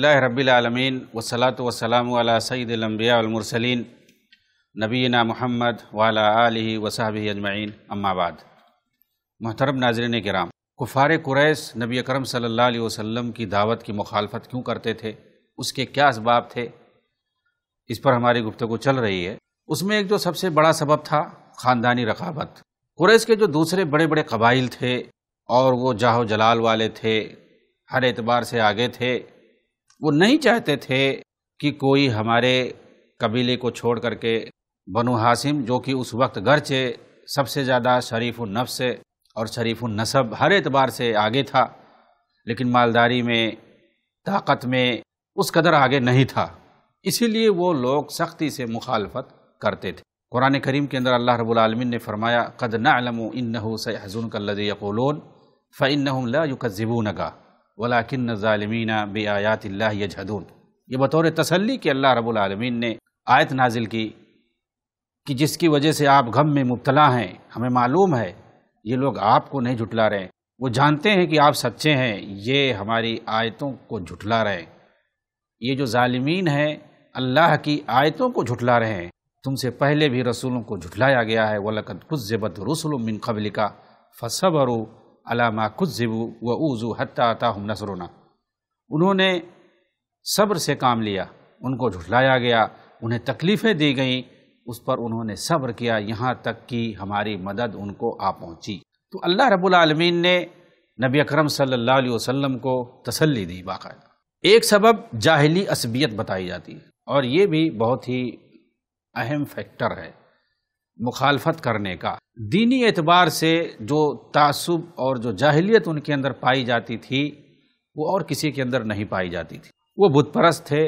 अलहमदिल्ला रबीआलमीन वसलात वसलाम सईदम्बियामरसलिन नबीना महमद वाला आलि वसाब अजमैन अम्माबाद महतरम नाजरन कराम कुफ़ार कुरैश नबी करम सल्ला वसम की दावत की मुखालफत क्यों करते थे उसके क्या इसबाब थे इस पर हमारी गुफ्तु चल रही है उसमें एक जो सबसे बड़ा सबब था ख़ानदानी रकाबत कुरैश के जो दूसरे बड़े बड़े कबाइल थे और वो जाहो जलाल वाले थे हर एतबार से आगे थे वो नहीं चाहते थे कि कोई हमारे कबीले को छोड़ करके बनु हासिम जो कि उस वक्त गरचे सबसे ज़्यादा शरीफ नफ्स और शरीफ नसब हर एतबार से आगे था लेकिन मालदारी में ताकत में उस कदर आगे नहीं था इसीलिए वो लोग सख्ती से मुखालफत करते थे कुरान करीम के अंदर अल्लाह रबालमीन ने फरमाया कद नलम इन सजन कल्लज़ फ़ ला नगा वलाकिन ालमीना बे आयात यजहदून ये बतौर तसली कि अल्लाह रबालमीन ने आयत नाजिल की कि जिसकी वजह से आप गम में मुबतला हैं हमें मालूम है ये लोग आपको नहीं झुटला रहे वो जानते हैं कि आप सच्चे हैं ये हमारी आयतों को झुटला रहे ये जो ालमीन है अल्लाह की आयतों को झुटला रहे हैं तुमसे पहले भी रसूलों को झुठलाया गया है वलकत खुजबत रसुल मिन कबल का फसबरू अलामा कुज़िबू व ऊज़ू हत्ता आता हम नसरुना उन्होंने सब्र से काम लिया उनको झुठलाया गया उन्हें तकलीफ़ें दी गईं उस पर उन्होंने सब्र किया यहाँ तक कि हमारी मदद उनको आ पहुँची तो अल्लाह रब्बुल आलमीन ने नबी अकरम सल्लल्लाहु अलैहि वसल्लम को तसल्ली दी बाकायदा एक सबब जाहली असबियत बताई जाती है और ये भी बहुत ही अहम फैक्टर है मुखालफत करने का दीनी एतबार से जो तसब और जो जाहलीत उनके अंदर पाई जाती थी वो और किसी के अंदर नहीं पाई जाती थी वो बुतपरस्त थे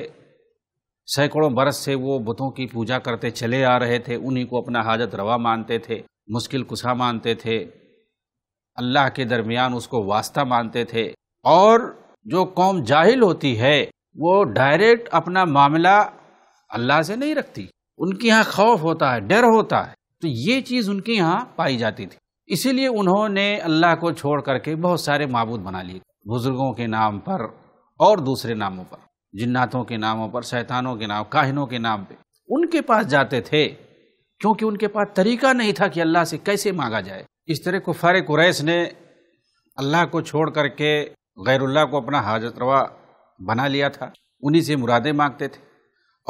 सैकड़ों बरस से वो बुतों की पूजा करते चले आ रहे थे उन्हीं को अपना हाजत रवा मानते थे मुश्किल कुशा मानते थे अल्लाह के दरमियान उसको वास्ता मानते थे और जो कौम जाहिल होती है वो डायरेक्ट अपना मामला अल्लाह से नहीं रखती उनके यहाँ खौफ होता है डर होता है तो ये चीज़ उनके यहाँ पाई जाती थी इसीलिए उन्होंने अल्लाह को छोड़ करके बहुत सारे मबूद बना लिए बुज़ुर्गों के नाम पर और दूसरे नामों पर जिन्नातों के नामों पर शैतानों के नाम काहिनों के नाम पे उनके पास जाते थे क्योंकि उनके पास तरीका नहीं था कि अल्लाह से कैसे मांगा जाए इस तरह कुफार कुरैश ने अल्लाह को छोड़ करके गैरुल्लाह को अपना हाजत रवा बना लिया था उन्हीं से मुरादे मांगते थे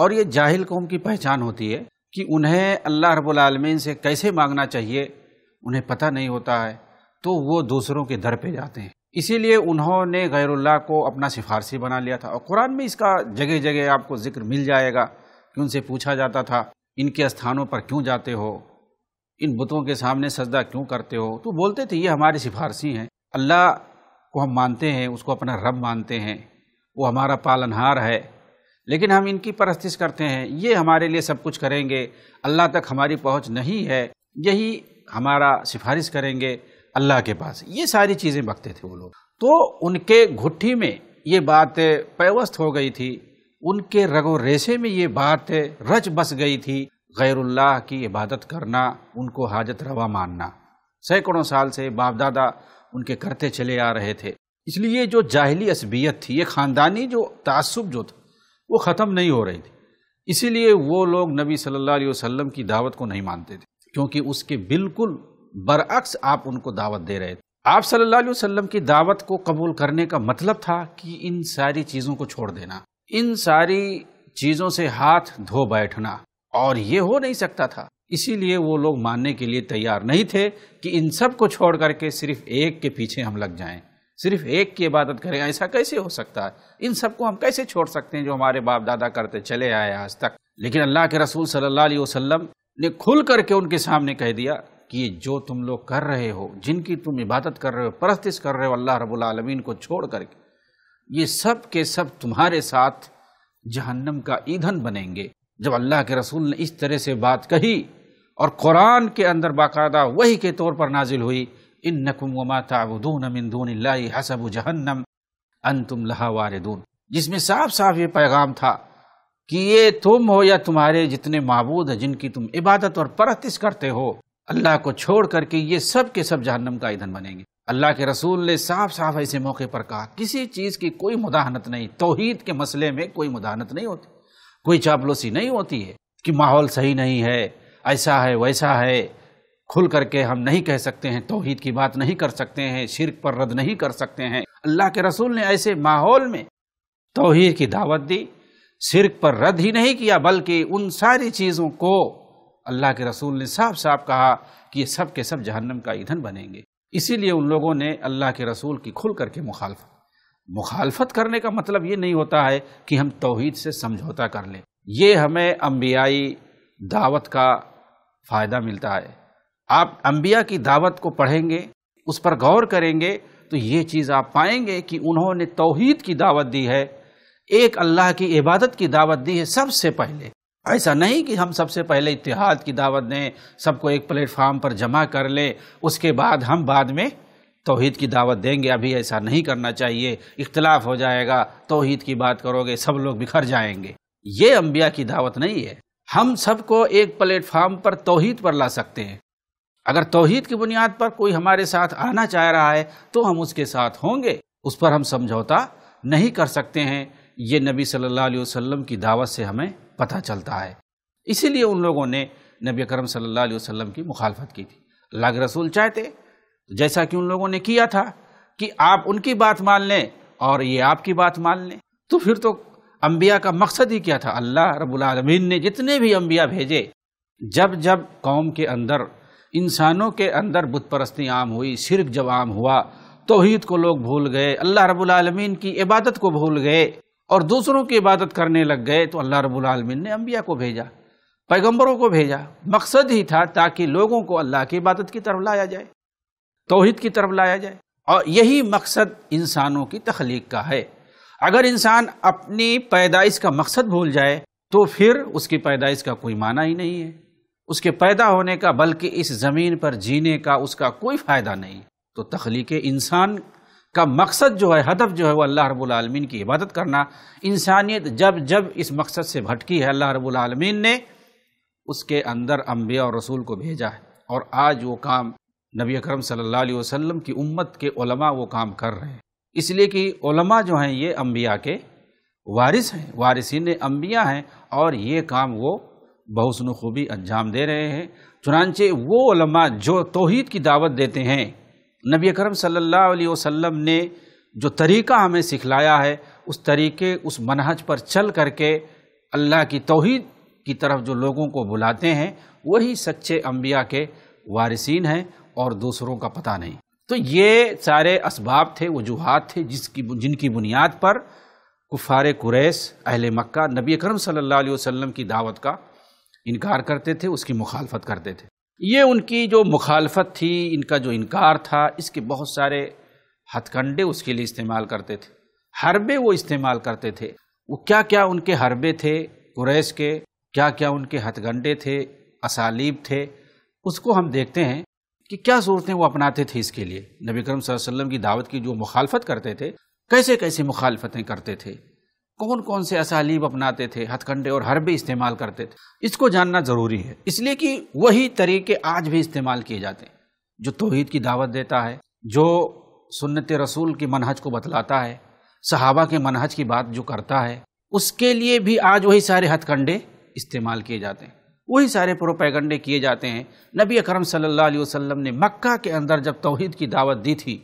और ये जाहिल कौम की पहचान होती है कि उन्हें अल्लाह रबालमीन से कैसे मांगना चाहिए उन्हें पता नहीं होता है तो वो दूसरों के दर पे जाते हैं इसीलिए उन्होंने गैरुल्लाह को अपना सिफारसी बना लिया था और कुरान में इसका जगह जगह आपको जिक्र मिल जाएगा कि उनसे पूछा जाता था इनके स्थानों पर क्यों जाते हो इन बुतों के सामने सजदा क्यों करते हो तो बोलते थे ये हमारी सिफारसी हैं अल्लाह को हम मानते हैं उसको अपना रब मानते हैं वो हमारा पालनहार है लेकिन हम इनकी परस्तिश करते हैं ये हमारे लिए सब कुछ करेंगे अल्लाह तक हमारी पहुंच नहीं है यही हमारा सिफारिश करेंगे अल्लाह के पास ये सारी चीज़ें बकते थे वो लोग तो उनके घुट्ठी में ये बात पेवस्त हो गई थी उनके रगो रेसे में ये बात रच बस गई थी गैरुल्लाह की इबादत करना उनको हाजत रवा मानना सैकड़ों साल से बाप दादा उनके करते चले आ रहे थे इसलिए जो जाहली असबियत थी ये ख़ानदानी जो तसब जो था वो ख़त्म नहीं हो रही थी इसीलिए वो लोग नबी सल्लल्लाहु अलैहि वसल्लम की दावत को नहीं मानते थे क्योंकि उसके बिल्कुल बरअक्स आप उनको दावत दे रहे थे आप सल्लल्लाहु अलैहि वसल्लम की दावत को कबूल करने का मतलब था कि इन सारी चीज़ों को छोड़ देना इन सारी चीज़ों से हाथ धो बैठना और ये हो नहीं सकता था इसीलिए वो लोग मानने के लिए तैयार नहीं थे कि इन सब को छोड़ करके सिर्फ एक के पीछे हम लग जाएं सिर्फ एक की इबादत करें ऐसा कैसे हो सकता है इन सबको हम कैसे छोड़ सकते हैं जो हमारे बाप दादा करते चले आए आज तक लेकिन अल्लाह के रसूल सल्लल्लाहु अलैहि वसल्लम ने खुल करके उनके सामने कह दिया कि जो तुम लोग कर रहे हो जिनकी तुम इबादत कर रहे हो परस्तिश कर रहे हो अल्लाह रब्बुल आलमीन को छोड़ करके ये सब के सब तुम्हारे साथ जहन्नम का ईंधन बनेंगे जब अल्लाह के रसूल ने इस तरह से बात कही और कुरान के अंदर बाकायदा वही के तौर पर नाजिल हुई वमा ताबुदून हसब जहन्नम जिसमें साफ साफ ये पैगाम था कि ये तुम हो या तुम्हारे जितने मबूद हैं जिनकी तुम इबादत और परतिश करते हो अल्लाह को छोड़ करके ये सब के सब जहन्नम का ईंधन बनेंगे अल्लाह के रसूल ने साफ साफ ऐसे मौके पर कहा किसी चीज़ की कोई मुदाहनत नहीं तोहहीद के मसले में कोई मुदाहनत नहीं होती कोई चापलोसी नहीं होती है कि माहौल सही नहीं है ऐसा है वैसा है खुल करके हम नहीं कह सकते हैं तोहहीद की बात नहीं कर सकते हैं शिरक पर रद्द नहीं कर सकते हैं अल्लाह के रसूल ने ऐसे माहौल में तोहहीद की दावत दी शिरक पर रद्द ही नहीं किया बल्कि उन सारी चीज़ों को अल्लाह के रसूल ने साफ साफ कहा कि ये सब के सब जहन्नम का ईंधन बनेंगे इसीलिए उन लोगों ने अल्लाह के रसूल की खुल करके मुखालफत मुखालफत करने का मतलब ये नहीं होता है कि हम तोहहीद से समझौता कर लें ये हमें अम्बियाई दावत का फ़ायदा मिलता है आप अंबिया की दावत को पढ़ेंगे उस पर गौर करेंगे तो ये चीज़ आप पाएंगे कि उन्होंने तोहहीद की दावत दी है एक अल्लाह की इबादत की दावत दी है सबसे पहले ऐसा नहीं कि हम सबसे पहले इतिहाद की दावत दें सबको एक प्लेटफार्म पर जमा कर लें उसके बाद हम बाद में तोहहीद की दावत देंगे अभी ऐसा नहीं करना चाहिए इख्तलाफ हो जाएगा तोहहीद की बात करोगे सब लोग बिखर जाएंगे ये अम्बिया की दावत नहीं है हम सबको एक प्लेटफार्म पर तोहहीद पर ला सकते हैं अगर तोहहीद की बुनियाद पर कोई हमारे साथ आना चाह रहा है तो हम उसके साथ होंगे उस पर हम समझौता नहीं कर सकते हैं ये नबी सल्लल्लाहु अलैहि वसल्लम की दावत से हमें पता चलता है इसीलिए उन लोगों ने नबी करम सल्लल्लाहु अलैहि वसल्लम की मुखालफत की थी अल्लाह रसूल चाहते जैसा कि उन लोगों ने किया था कि आप उनकी बात मान लें और ये आपकी बात मान लें तो फिर तो अम्बिया का मकसद ही क्या था अल्लाह रबुल रबालमीन ने जितने भी अम्बिया भेजे जब जब कौम के अंदर इंसानों के अंदर बुत परस्ती आम हुई शिरक जब आम हुआ तोहहीद को लोग भूल गए अल्लाह रबालमीन की इबादत को भूल गए और दूसरों की इबादत करने लग गए तो अल्लाह रबालमीन ने अम्बिया को भेजा पैगम्बरों को भेजा मकसद ही था ताकि लोगों को अल्लाह की इबादत की तरफ लाया जाए तोहहीद की तरफ लाया जाए और यही मकसद इंसानों की तख्लीक का है अगर इंसान अपनी पैदाइश का मकसद भूल जाए तो फिर उसकी पैदाइश का कोई माना ही नहीं है उसके पैदा होने का बल्कि इस ज़मीन पर जीने का उसका कोई फ़ायदा नहीं तो तख्लीक इंसान का मकसद जो है हदफ जो है वह अल्लाह रबालमीन की इबादत करना इंसानियत जब जब इस मकसद से भटकी है अल्लाह रबालमीन ने उसके अंदर अम्बिया और रसूल को भेजा है और आज वो काम नबी अक्रम सल्लल्लाहु अलैहि वसल्लम की उम्मत के उलमा वो काम कर रहे हैं इसलिए कि ओलमा जो हैं ये अम्बिया के वारिस हैं ने अम्बिया हैं और ये काम वो बहुसन खूबी अंजाम दे रहे हैं चुनानचे वो जो तोहद की दावत देते हैं नबी करम सल्ला वसम ने जो तरीक़ा हमें सिखलाया है उस तरीके उस मनहज पर चल करके अल्लाह की तोहद की तरफ जो लोगों को बुलाते हैं वही सच्चे अम्बिया के वारसिन हैं और दूसरों का पता नहीं तो ये सारे इसबाब थे वजूहत थे जिसकी जिनकी बुनियाद पर कुफ़ार कुरैस अहल मक्का नबी करम सल्लल्लाहु अलैहि वसल्लम की दावत का इनकार करते थे उसकी मुखालफत करते थे ये उनकी जो मुखालफत थी इनका जो इनकार था इसके बहुत सारे हथकंडे उसके लिए इस्तेमाल करते थे हरबे वो इस्तेमाल करते थे वो क्या क्या उनके हरबे थे कुरैश के क्या क्या उनके हथगंडे थे असालीब थे उसको हम देखते हैं कि क्या सूरतें वो अपनाते थे इसके लिए नबी करम वसल्लम की दावत की जो मुखालफत करते थे कैसे कैसे मुखालफतें करते थे कौन कौन से असालीब अपनाते थे हथकंडे और हरबे इस्तेमाल करते थे इसको जानना ज़रूरी है इसलिए कि वही तरीके आज भी इस्तेमाल किए जाते हैं जो तोहहीद की दावत देता है जो सुन्नत रसूल के मनहज को बतलाता है सहाबा के मनहज की बात जो करता है उसके लिए भी आज वही सारे हथकंडे इस्तेमाल किए जाते हैं वही सारे प्रोपैगंडे किए जाते हैं नबी अकरम सल्लल्लाहु अलैहि वसल्लम ने मक्का के अंदर जब तोहहीद की दावत दी थी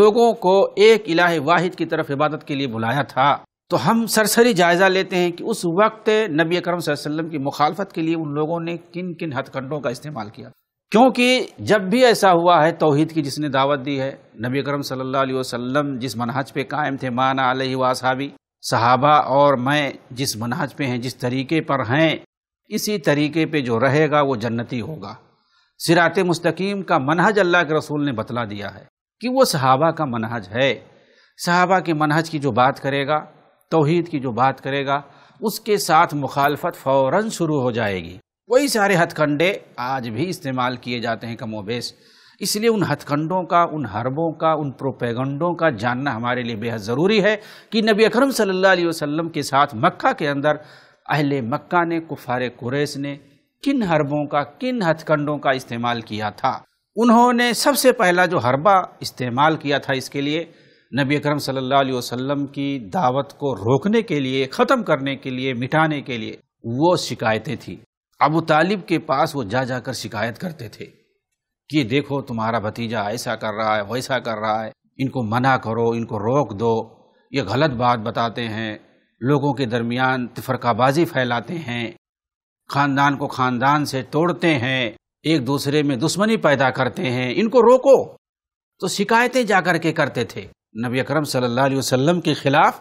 लोगों को एक इलाह वाहिद की तरफ इबादत के लिए बुलाया था तो हम सरसरी जायज़ा लेते हैं कि उस वक्त नबी करम वसल्लम की मुखालफत के लिए उन लोगों ने किन किन हथकंडों का इस्तेमाल किया क्योंकि जब भी ऐसा हुआ है तोहहीद की जिसने दावत दी है नबी अकरम सल्लल्लाहु अलैहि वसल्लम जिस मनहज पे कायम थे माना अलही वासाबी सहाबा और मैं जिस मनहज पे हैं जिस तरीके पर हैं इसी तरीके पे जो रहेगा वो जन्नती होगा सिरात मुस्तकीम का मनहज अल्लाह के रसूल ने बतला दिया है कि वो सहाबा का मनहज है सहाबा के मनहज की जो बात करेगा तोहद की जो बात करेगा उसके साथ मुखालफत फ़ौर शुरू हो जाएगी वही सारे हथकंडे आज भी इस्तेमाल किए जाते हैं कमोबेश इसलिए उन हथकंडों का उन हरबों का उन प्रोपेगंडों का जानना हमारे लिए बेहद ज़रूरी है कि नबी अकरम सल्लल्लाहु अलैहि वसल्लम के साथ मक्का के अंदर अहले मक्का ने कुफारे कुरैश ने किन हरबों का किन हथकंडों का इस्तेमाल किया था उन्होंने सबसे पहला जो हरबा इस्तेमाल किया था इसके लिए नबी अकरम सल्लल्लाहु अलैहि वसल्लम की दावत को रोकने के लिए ख़त्म करने के लिए मिटाने के लिए वो शिकायतें थी अबू तालिब के पास वो जा जाकर शिकायत करते थे कि देखो तुम्हारा भतीजा ऐसा कर रहा है वैसा कर रहा है इनको मना करो इनको रोक दो ये गलत बात बताते हैं लोगों के दरमियान तफरकाबाजी फैलाते हैं ख़ानदान को ख़ानदान से तोड़ते हैं एक दूसरे में दुश्मनी पैदा करते हैं इनको रोको तो शिकायतें जा कर के करते थे नबी अकरम सल्लल्लाहु अलैहि वसल्लम के खिलाफ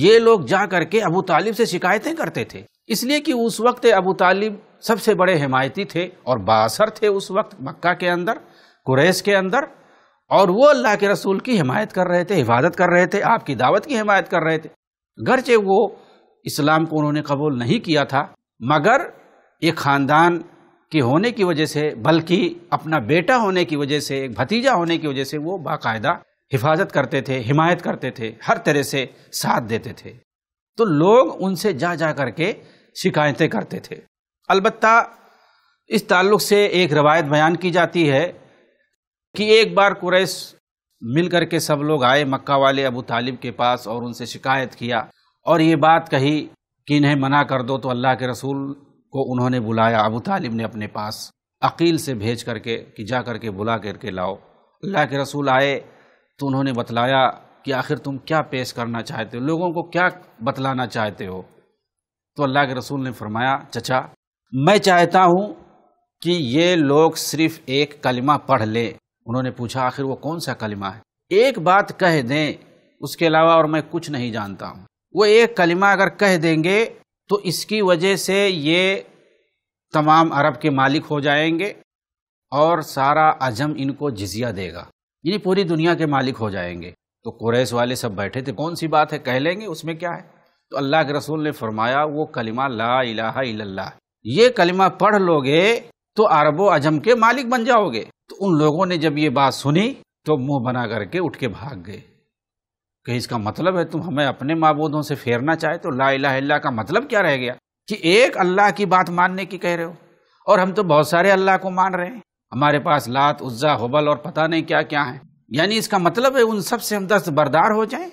ये लोग जा करके अबू तालिब से शिकायतें करते थे इसलिए कि उस वक्त अबू तालिब सबसे बड़े हिमायती थे और बासर थे उस वक्त मक्का के अंदर कुरैश के अंदर और वो अल्लाह के रसूल की हिमायत कर रहे थे हिफाजत कर रहे थे आपकी दावत की हिमायत कर रहे थे गरचे वो इस्लाम को उन्होंने कबूल नहीं किया था मगर ये ख़ानदान के होने की वजह से बल्कि अपना बेटा होने की वजह से एक भतीजा होने की वजह से वो बाकायदा हिफाजत करते थे हिमायत करते थे हर तरह से साथ देते थे तो लोग उनसे जा जा करके शिकायतें करते थे अलबत्ता इस ताल्लुक से एक रवायत बयान की जाती है कि एक बार कुरैश मिल कर के सब लोग आए मक्का वाले अबू तालिब के पास और उनसे शिकायत किया और ये बात कही कि इन्हें मना कर दो तो अल्लाह के रसूल को उन्होंने बुलाया अबू तालिब ने अपने पास अकील से भेज करके कि जा करके बुला करके लाओ अल्लाह के रसूल आए तो उन्होंने बतलाया कि आखिर तुम क्या पेश करना चाहते हो लोगों को क्या बतलाना चाहते हो तो अल्लाह के रसूल ने फरमाया चचा मैं चाहता हूँ कि ये लोग सिर्फ एक कलिमा पढ़ ले उन्होंने पूछा आखिर वो कौन सा कलिमा है एक बात कह दें उसके अलावा और मैं कुछ नहीं जानता हूँ वो एक कलिमा अगर कह देंगे तो इसकी वजह से ये तमाम अरब के मालिक हो जाएंगे और सारा अजम इनको जजिया देगा यानी पूरी दुनिया के मालिक हो जाएंगे तो कुरैश वाले सब बैठे थे कौन सी बात है कह लेंगे उसमें क्या है तो अल्लाह के रसूल ने फरमाया वो कलिमा ला इलाहा इल्लल्लाह ये कलिमा पढ़ लोगे तो अरबो अजम के मालिक बन जाओगे तो उन लोगों ने जब ये बात सुनी तो मुंह बना करके उठ के भाग गए कि इसका मतलब है तुम हमें अपने माबूदों से फेरना चाहे तो ला इला का मतलब क्या रह गया कि एक अल्लाह की बात मानने की कह रहे हो और हम तो बहुत सारे अल्लाह को मान रहे हैं हमारे पास लात उज्जा होबल और पता नहीं क्या क्या है यानी इसका मतलब है उन सब से हम दस्त बरदार हो जाएं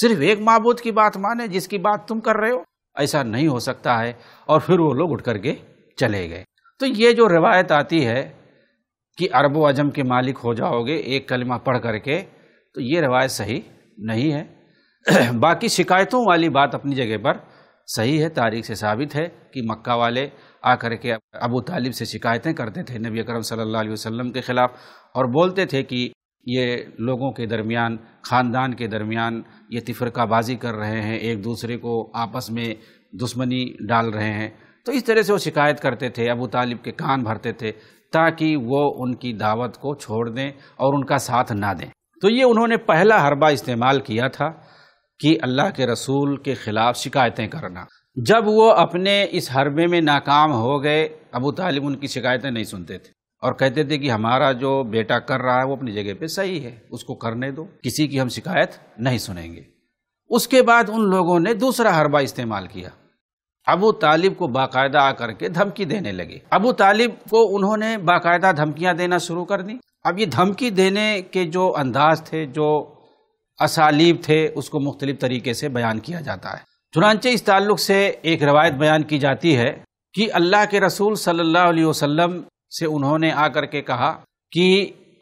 सिर्फ एक महबूद की बात माने जिसकी बात तुम कर रहे हो ऐसा नहीं हो सकता है और फिर वो लोग उठ करके चले गए तो ये जो रिवायत आती है कि अरबो अजम के मालिक हो जाओगे एक कलमा पढ़ करके तो ये रिवायत सही नहीं है बाकी शिकायतों वाली बात अपनी जगह पर सही है तारीख से साबित है कि मक्का वाले आकर के अबू तालिब से शिकायतें करते थे नबी अकरम सल्लल्लाहु अलैहि वसल्लम के ख़िलाफ़ और बोलते थे कि ये लोगों के दरमियान ख़ानदान के दरमियान ये तफरकाबाजी कर रहे हैं एक दूसरे को आपस में दुश्मनी डाल रहे हैं तो इस तरह से वो शिकायत करते थे अबू तालिब के कान भरते थे ताकि वो उनकी दावत को छोड़ दें और उनका साथ ना दें तो ये उन्होंने पहला हरबा इस्तेमाल किया था कि अल्लाह के रसूल के ख़िलाफ़ शिकायतें करना जब वो अपने इस हरबे में नाकाम हो गए अबू तालिब उनकी शिकायतें नहीं सुनते थे और कहते थे कि हमारा जो बेटा कर रहा है वो अपनी जगह पे सही है उसको करने दो किसी की हम शिकायत नहीं सुनेंगे उसके बाद उन लोगों ने दूसरा हरबा इस्तेमाल किया अबू तालिब को बाकायदा आकर के धमकी देने लगे अबू तालिब को उन्होंने बाकायदा धमकियां देना शुरू कर दी अब ये धमकी देने के जो अंदाज थे जो असालीब थे उसको मुख्तलिफ तरीके से बयान किया जाता है चुनानचे इस ताल्लुक से एक रवायत बयान की जाती है कि अल्लाह के रसूल सल्लल्लाहु अलैहि वसल्लम से उन्होंने आकर के कहा कि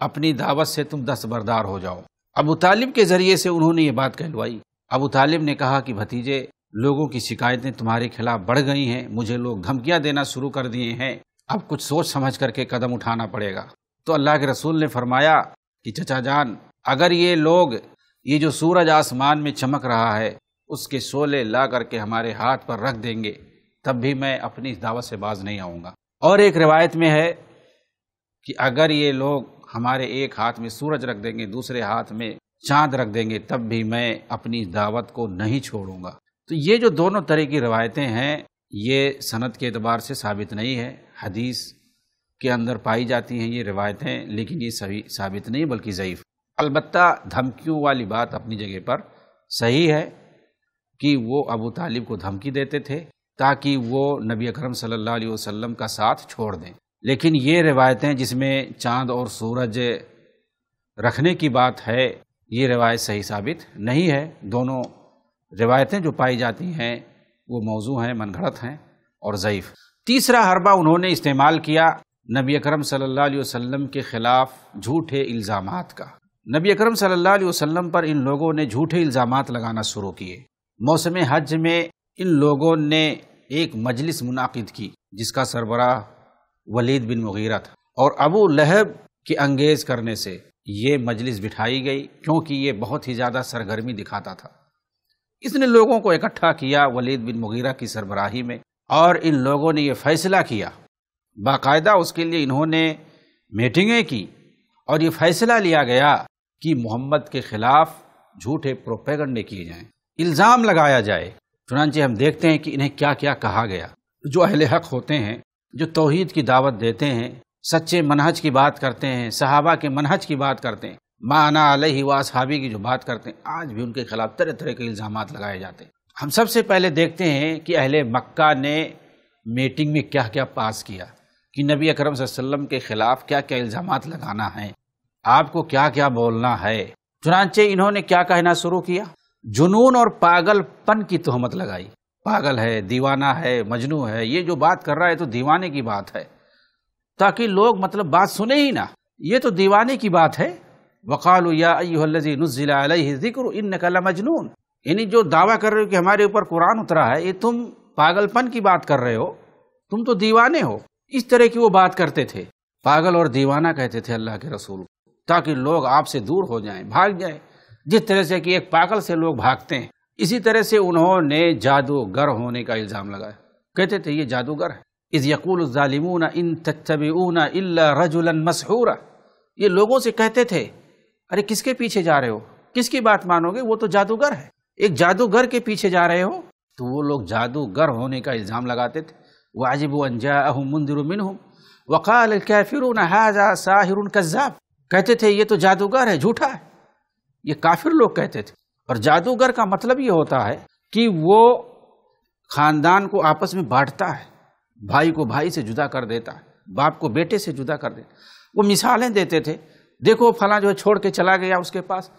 अपनी दावत से तुम दस्तबरदार हो जाओ अबू तालिब के ज़रिए से उन्होंने ये बात कहलवाई अबू तालिब ने कहा कि भतीजे लोगों की शिकायतें तुम्हारे खिलाफ बढ़ गई हैं मुझे लोग धमकियां देना शुरू कर दिए हैं अब कुछ सोच समझ करके कदम उठाना पड़ेगा तो अल्लाह के रसूल ने फरमाया कि चचा जान अगर ये लोग ये जो सूरज आसमान में चमक रहा है उसके सोले ला करके हमारे हाथ पर रख देंगे तब भी मैं अपनी इस दावत से बाज नहीं आऊँगा और एक रिवायत में है कि अगर ये लोग हमारे एक हाथ में सूरज रख देंगे दूसरे हाथ में चांद रख देंगे तब भी मैं अपनी दावत को नहीं छोड़ूंगा तो ये जो दोनों तरह की रवायतें हैं ये सनत के अतबार से साबित नहीं है हदीस के अंदर पाई जाती हैं ये रिवायतें लेकिन ये सभी साबित नहीं बल्कि ज़यीफ़ अलबत्ता धमकियों वाली बात अपनी जगह पर सही है कि वो अबू तालिब को धमकी देते थे ताकि वो नबी अकरम सल्लल्लाहु अलैहि वसल्लम का साथ छोड़ दें लेकिन ये रिवायतें जिसमें चांद और सूरज रखने की बात है ये रिवायत सही साबित नहीं है दोनों रिवायतें जो पाई जाती हैं वो मौजू हैं मनगढ़त हैं और ज़यीफ़ तीसरा हरबा उन्होंने इस्तेमाल किया नबी अकरम सल्लल्लाहु अलैहि वसल्लम के ख़िलाफ़ झूठे इल्ज़ाम का नबी अकरम सल्लल्लाहु अलैहि वसल्लम पर इन लोगों ने झूठे इल्ज़ाम लगाना शुरू किए मौसम हज में इन लोगों ने एक मजलिस मुनद की जिसका सरबरा वलीद बिन मुगीरा था और अबू लहब के अंगेज करने से ये मजलिस बिठाई गई क्योंकि ये बहुत ही ज़्यादा सरगर्मी दिखाता था इसने लोगों को इकट्ठा किया वलीद बिन मुगीरा की सरबराही में और इन लोगों ने यह फैसला किया बाकायदा उसके लिए इन्होंने मीटिंगें की और ये फैसला लिया गया कि मोहम्मद के ख़िलाफ़ झूठे प्रोपेगंडे किए जाएं इल्ज़ाम लगाया जाए चुनानचे हम देखते हैं कि इन्हें क्या क्या कहा गया जो अहल हक होते हैं जो तोहहीद की दावत देते हैं सच्चे मनहज की बात करते हैं सहाबा के मनहज की बात करते हैं माना अलही वासहाबी की जो बात करते हैं आज भी उनके खिलाफ तरह तरह के इल्ज़ाम लगाए जाते हैं हम सबसे पहले देखते हैं कि अहल मक्का ने मीटिंग में क्या क्या पास किया कि नबी अकरम वसल्लम के ख़िलाफ़ क्या क्या इल्ज़ाम लगाना है आपको क्या क्या बोलना है चुनानचे इन्होंने क्या कहना शुरू किया जुनून और पागलपन की तोहमत लगाई पागल है दीवाना है मजनू है ये जो बात कर रहा है तो दीवाने की बात है ताकि लोग मतलब बात सुने ही ना ये तो दीवाने की बात है वकाल याजी जिक्र इन मजनून यानी जो दावा कर रहे हो कि हमारे ऊपर कुरान उतरा है ये तुम पागलपन की बात कर रहे हो तुम तो दीवाने हो इस तरह की वो बात करते थे पागल और दीवाना कहते थे अल्लाह के रसूल ताकि लोग आपसे दूर हो जाएं भाग जाएं जिस तरह से कि एक पागल से लोग भागते हैं इसी तरह से उन्होंने जादूगर होने का इल्ज़ाम लगाया कहते थे ये जादूगर है इस यकूल ालिमून इन तत्तबीना इल्ला रजुलन मसहूरा ये लोगों से कहते थे अरे किसके पीछे जा रहे हो किसकी बात मानोगे वो तो जादूगर है एक जादूगर के पीछे जा रहे हो तो वो लोग जादूगर होने का इल्ज़ाम लगाते थे वाजिब अनजा मुंदिर मिन वक़ाल कैफिर हाजा साहिर कज़ाब कहते थे ये तो जादूगर है झूठा है ये काफिर लोग कहते थे और जादूगर का मतलब ये होता है कि वो खानदान को आपस में बांटता है भाई को भाई से जुदा कर देता है बाप को बेटे से जुदा कर देता वो मिसालें देते थे देखो फला जो है छोड़ के चला गया उसके पास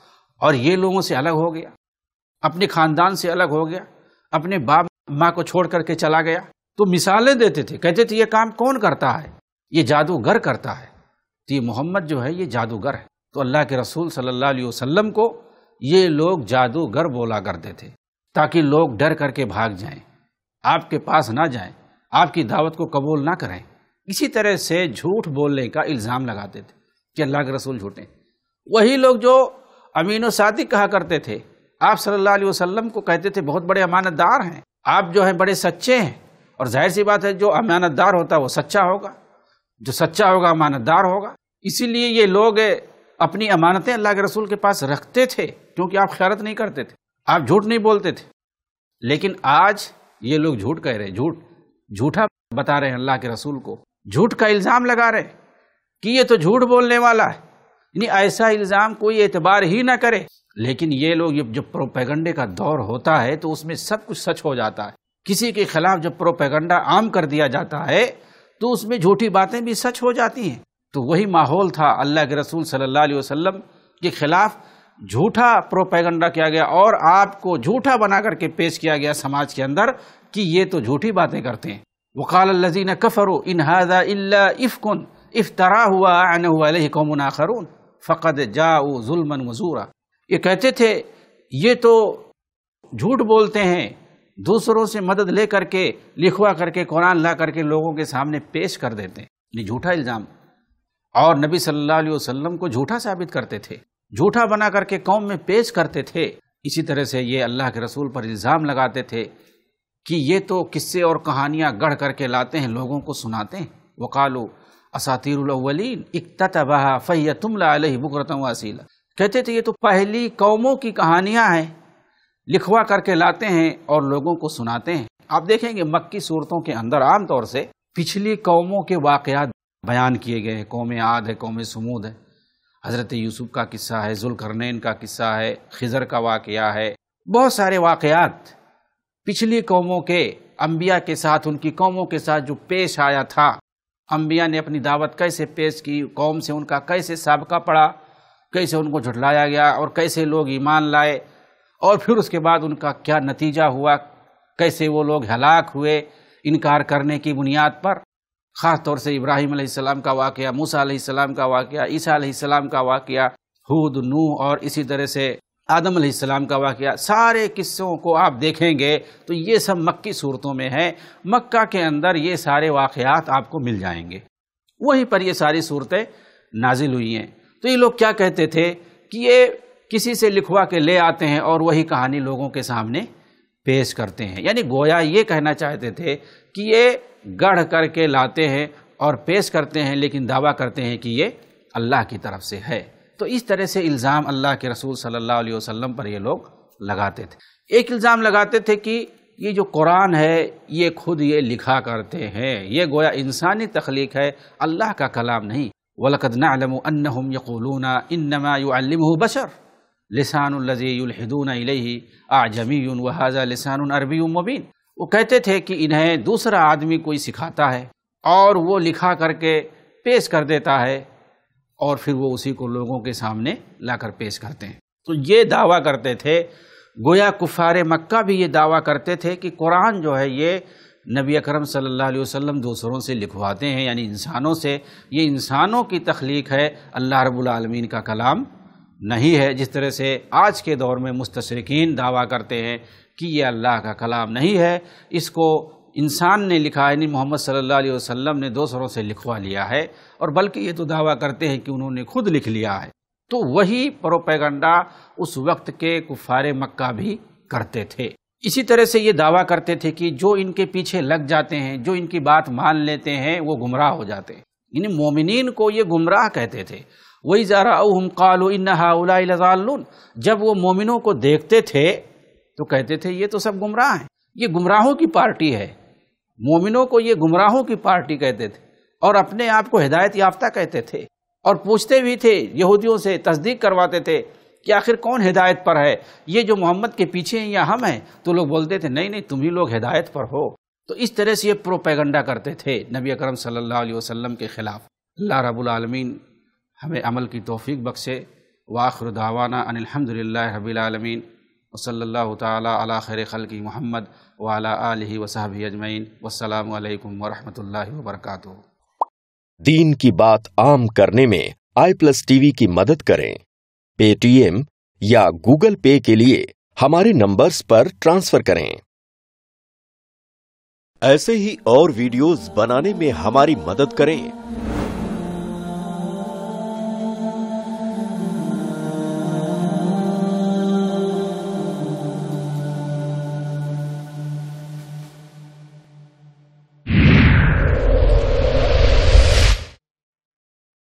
और ये लोगों से अलग हो गया अपने खानदान से अलग हो गया अपने बाप माँ को छोड़ करके चला गया तो मिसालें देते थे कहते थे ये काम कौन करता है ये जादूगर करता है तो ये मोहम्मद जो है ये जादूगर है तो अल्लाह के रसूल सल्लल्लाहु अलैहि वसल्लम को ये लोग जादूगर बोला करते थे ताकि लोग डर करके भाग जाएं आपके पास ना जाएं आपकी दावत को कबूल ना करें इसी तरह से झूठ बोलने का इल्ज़ाम लगाते थे कि अल्लाह के रसूल झूठे वही लोग जो अमीन सादिक कहा करते थे आप सल्लल्लाहु अलैहि वसल्लम को कहते थे बहुत बड़े अमानतदार हैं आप जो हैं बड़े सच्चे हैं और जाहिर सी बात है जो अमानतदार होता है वो सच्चा होगा जो सच्चा होगा अमानतदार होगा इसीलिए ये लोग अपनी अमानतें अल्लाह के रसूल के पास रखते थे क्योंकि आप खैरत नहीं करते थे आप झूठ नहीं बोलते थे लेकिन आज ये लोग झूठ कह रहे झूठ झूठा बता रहे हैं अल्लाह के रसूल को झूठ का इल्ज़ाम लगा रहे कि ये तो झूठ बोलने वाला है यानी ऐसा इल्ज़ाम कोई एतबार ही ना करे लेकिन ये लोग जब प्रोपेगंडे का दौर होता है तो उसमें सब कुछ सच हो जाता है किसी के खिलाफ जब प्रोपेगंडा आम कर दिया जाता है तो उसमें झूठी बातें भी सच हो जाती हैं तो वही माहौल था अल्लाह के रसूल सल्लल्लाहु अलैहि वसल्लम के खिलाफ झूठा प्रोपैगंडा किया गया और आपको झूठा बना करके पेश किया गया समाज के अंदर कि ये तो झूठी बातें करते हैं वकाल लजीन कफर इन हाजा इफ्तरा हुआ आन हुआ कौमन फ़कत जाओ जुलमन मजूरा ये कहते थे ये तो झूठ बोलते हैं दूसरों से मदद ले करके लिखवा करके कुरान ला करके लोगों के सामने पेश कर देते हैं ये झूठा इल्ज़ाम और नबी सल्लल्लाहु अलैहि वसल्लम को झूठा साबित करते थे झूठा बना करके कौम में पेश करते थे इसी तरह से ये अल्लाह के रसूल पर इल्ज़ाम लगाते थे कि ये तो किस्से और कहानियाँ गढ़ करके लाते हैं लोगों को सुनाते हैं वकालो असातिरवलिन इकतबा फ़ैया तुमला बुकरतम वसील कहते थे ये तो पहली कौमों की कहानियाँ हैं लिखवा करके लाते हैं और लोगों को सुनाते हैं आप देखेंगे मक्की सूरतों के अंदर आमतौर से पिछली कौमों के वाकयात बयान किए गए हैं कौम आद है कौम समूद है हज़रत यूसुफ़ का किस्सा है जुलकरनैन का किस्सा है खिज़र का वाक़ है बहुत सारे वाक़ात पिछली कौमों के अम्बिया के साथ उनकी कौमों के साथ जो पेश आया था अम्बिया ने अपनी दावत कैसे पेश की कौम से उनका कैसे सबका पड़ा कैसे उनको झुटलाया गया और कैसे लोग ईमान लाए और फिर उसके बाद उनका क्या नतीजा हुआ कैसे वो लोग हलाक हुए इनकार करने की बुनियाद पर ख़ास तौर से इब्राहिम सलाम का वाक़ मूसा सलाम का वाक़ ईसा सलाम का वाक़ हूद नूह और इसी तरह से आदम सलाम का वाक़ सारे किस्सों को आप देखेंगे तो ये सब मक्की सूरतों में है मक्का के अंदर ये सारे वाक़ात आपको मिल जाएंगे वहीं पर ये सारी सूरतें नाजिल हुई हैं तो ये लोग क्या कहते थे कि ये किसी से लिखवा के ले आते हैं और वही कहानी लोगों के सामने पेश करते हैं यानी गोया ये कहना चाहते थे कि ये गढ़ करके लाते हैं और पेश करते हैं लेकिन दावा करते हैं कि ये अल्लाह की तरफ से है तो इस तरह से इल्ज़ाम अल्लाह के रसूल सल्लल्लाहु अलैहि वसल्लम पर ये लोग लगाते थे एक इल्ज़ाम लगाते थे कि ये जो कुरान है ये खुद ये लिखा करते हैं ये गोया इंसानी तख्लीक है अल्लाह का कलाम नहीं वलकद नालम अन्नहुम यकूलूना इन्नमा युअल्लिमुहु बशर लसानज़ीदून आजमी वहाज़ा लसान अरबी मुबीन वो कहते थे कि इन्हें दूसरा आदमी कोई सिखाता है और वो लिखा करके पेश कर देता है और फिर वो उसी को लोगों के सामने ला कर पेश करते हैं तो ये दावा करते थे गोया कुफार मक्का भी ये दावा करते थे कि कुरान जो है ये नबी अक्रम सल्लल्लाहु अलैहि दूसरों से लिखवाते हैं यानी इंसानों से ये इंसानों की तख्लीक है अल्लाह रबालमीन का कलाम नहीं है जिस तरह से आज के दौर में मुस्तरकिन दावा करते हैं कि ये अल्लाह का कलाम नहीं है इसको इंसान ने लिखा यानी मोहम्मद सल्ला वसम ने दूसरों से लिखवा लिया है और बल्कि ये तो दावा करते हैं कि उन्होंने खुद लिख लिया है तो वही प्रोपेगंडा उस वक्त के कुफार मक्का भी करते थे इसी तरह से ये दावा करते थे कि जो इनके पीछे लग जाते हैं जो इनकी बात मान लेते हैं वो गुमराह हो जाते हैं इन मोमिन को ये गुमराह कहते थे वही ज़ाराउम कालो इन हाउलाजालून जब वो मोमिनों को देखते थे तो कहते थे ये तो सब गुमराह हैं ये गुमराहों की पार्टी है मोमिनों को ये गुमराहों की पार्टी कहते थे और अपने आप को हिदायत याफ्ता कहते थे और पूछते भी थे यहूदियों से तस्दीक करवाते थे कि आखिर कौन हिदायत पर है ये जो मोहम्मद के पीछे हैं या हम हैं तो लोग बोलते थे नहीं नहीं तुम ही लोग हिदायत पर हो तो इस तरह से ये प्रोपेगंडा करते थे नबी अकरम सल्लल्लाहु अलैहि वसल्लम के खिलाफ अल्लाह रबुल आलमीन हमें अमल की तोफ़ी बख्शे वाखर दावाना अनिलहमदिल्ला रबीआलमीन वसल्ला तला खैर खल की महमद वाला आलि वसाबी अजमैन वसलम वरहमल वर्क दीन की बात आम करने में आई प्लस टी वी की मदद करें पेटीएम या गूगल पे के लिए हमारे नंबर्स पर ट्रांसफर करें ऐसे ही और वीडियोस बनाने में हमारी मदद करें